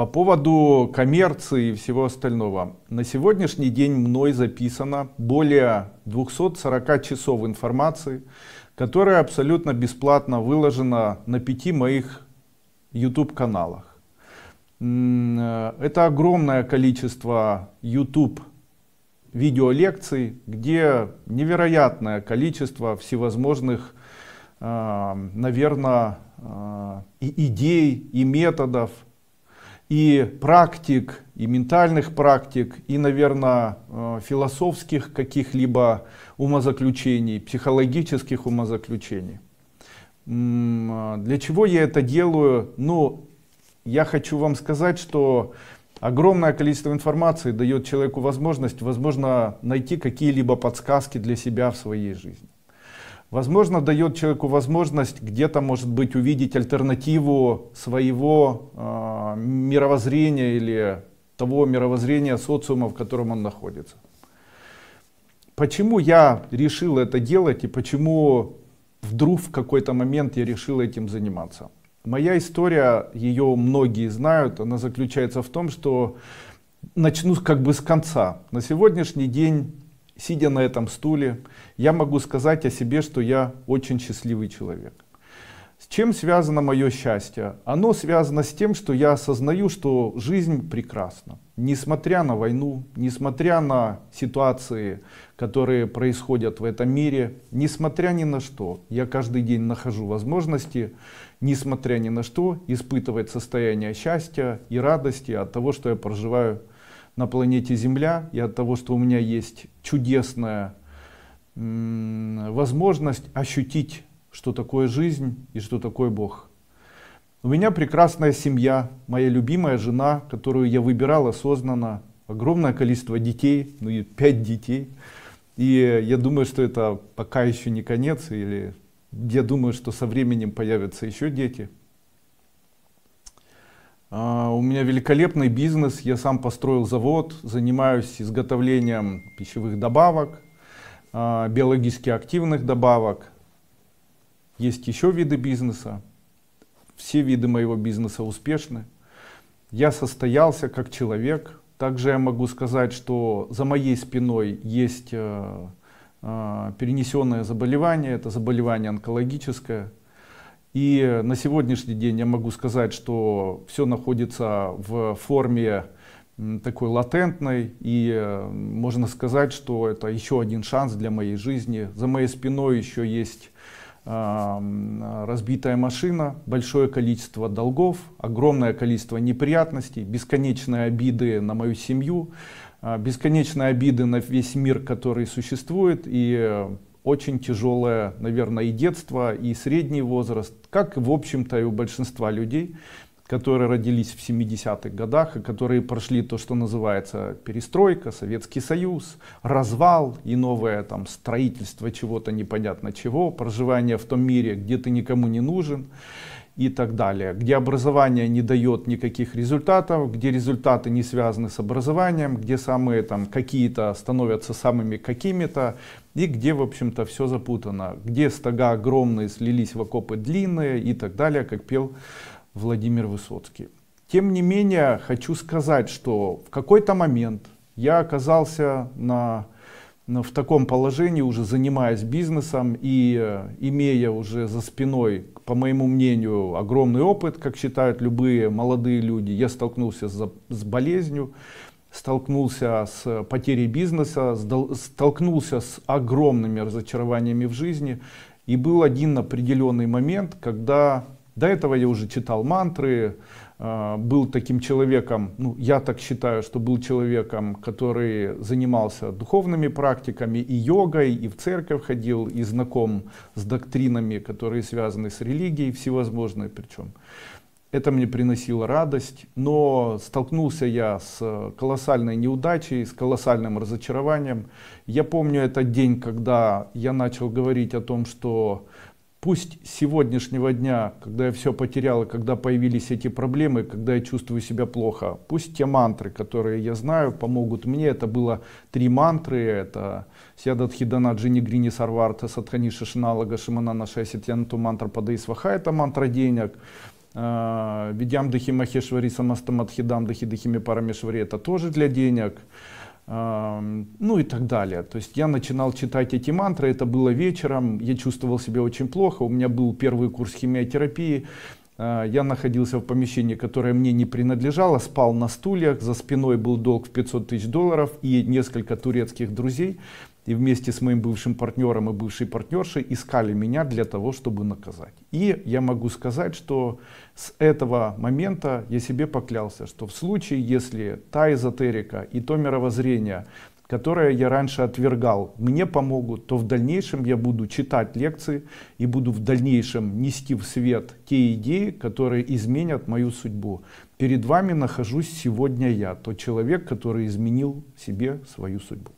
По поводу коммерции и всего остального. На сегодняшний день мной записано более 240 часов информации, которая абсолютно бесплатно выложена на пяти моих YouTube каналах. Э, это огромное количество YouTube видеолекций, где невероятное количество всевозможных, э, наверное, э, и идей, и методов, и практик, и ментальных практик, и, наверное, э, философских каких-либо умозаключений, психологических умозаключений. Э, для чего я это делаю? Ну, я хочу вам сказать, что огромное количество информации дает человеку возможность, возможно, найти какие-либо подсказки для себя в своей жизни возможно, дает человеку возможность где-то, может быть, увидеть альтернативу своего э, мировоззрения или того мировоззрения социума, в котором он находится. Почему я решил это делать и почему вдруг в какой-то момент я решил этим заниматься? Моя история, ее многие знают, она заключается в том, что начну как бы с конца. На сегодняшний день сидя на этом стуле, я могу сказать о себе, что я очень счастливый человек. С чем связано мое счастье? Оно связано с тем, что я осознаю, что жизнь прекрасна. Несмотря на войну, несмотря на ситуации, которые происходят в этом мире, несмотря ни на что, я каждый день нахожу возможности, несмотря ни на что, испытывать состояние счастья и радости от того, что я проживаю на планете Земля, и от того, что у меня есть чудесная возможность ощутить, что такое жизнь и что такое Бог. У меня прекрасная семья, моя любимая жена, которую я выбирал осознанно, огромное количество детей, ну и пять детей. И я думаю, что это пока еще не конец, или я думаю, что со временем появятся еще дети. А, у меня великолепный бизнес, я сам построил завод, занимаюсь изготовлением пищевых добавок, а, биологически активных добавок. Есть еще виды бизнеса. Все виды моего бизнеса успешны. Я состоялся как человек. Также я могу сказать, что за моей спиной есть э, э, перенесенное заболевание, это заболевание онкологическое, и на сегодняшний день я могу сказать, что все находится в форме такой латентной, и э, можно сказать, что это еще один шанс для моей жизни. За моей спиной еще есть а, разбитая машина, большое количество долгов, огромное количество неприятностей, бесконечные обиды на мою семью, а, бесконечные обиды на весь мир, который существует, и э, очень тяжелое, наверное, и детство, и средний возраст, как, в общем-то, и у большинства людей, которые родились в 70-х годах и которые прошли то, что называется перестройка, Советский Союз, развал и новое там строительство чего-то непонятно чего, проживание в том мире, где ты никому не нужен и так далее, где образование не дает никаких результатов, где результаты не связаны с образованием, где самые там какие-то становятся самыми какими-то, и где, в общем-то, все запутано, где стога огромные слились в окопы длинные и так далее, как пел Владимир Высоцкий. Тем не менее, хочу сказать, что в какой-то момент я оказался на Э, в таком положении, уже занимаясь бизнесом и э, имея уже за спиной, по моему мнению, огромный опыт, как считают любые молодые люди, я столкнулся с, с болезнью, столкнулся с э, потерей бизнеса, столкнулся с огромными разочарованиями в жизни. И был один определенный момент, когда до этого я уже читал мантры, Э, был таким человеком, ну, я так считаю, что был человеком, который занимался духовными практиками и йогой, и в церковь ходил, и знаком с доктринами, которые связаны с религией, всевозможные причем. Это мне приносило радость, но столкнулся я с э, колоссальной неудачей, с колоссальным разочарованием. Я помню этот день, когда я начал говорить о том, что Пусть с сегодняшнего дня, когда я все потерял, когда появились эти проблемы, когда я чувствую себя плохо, пусть те мантры, которые я знаю, помогут мне. Это было три мантры. Это Сядадхидана Джини Грини Сарварта Садхани Шишиналага Шиманана Шаситьянту мантра Падаисваха. Это мантра денег. А, Видям Дахи Махешвари Самастамадхидам Дахи Дахими Парамешвари. Это тоже для денег ну и так далее. То есть я начинал читать эти мантры, это было вечером, я чувствовал себя очень плохо, у меня был первый курс химиотерапии, а, я находился в помещении, которое мне не принадлежало, спал на стульях, за спиной был долг в 500 тысяч долларов и несколько турецких друзей и вместе с моим бывшим партнером и бывшей партнершей искали меня для того, чтобы наказать. И я могу сказать, что с этого момента я себе поклялся, что в случае, если та эзотерика и то мировоззрение, которое я раньше отвергал, мне помогут, то в дальнейшем я буду читать лекции и буду в дальнейшем нести в свет те идеи, которые изменят мою судьбу. Перед вами нахожусь сегодня я, тот человек, который изменил себе свою судьбу.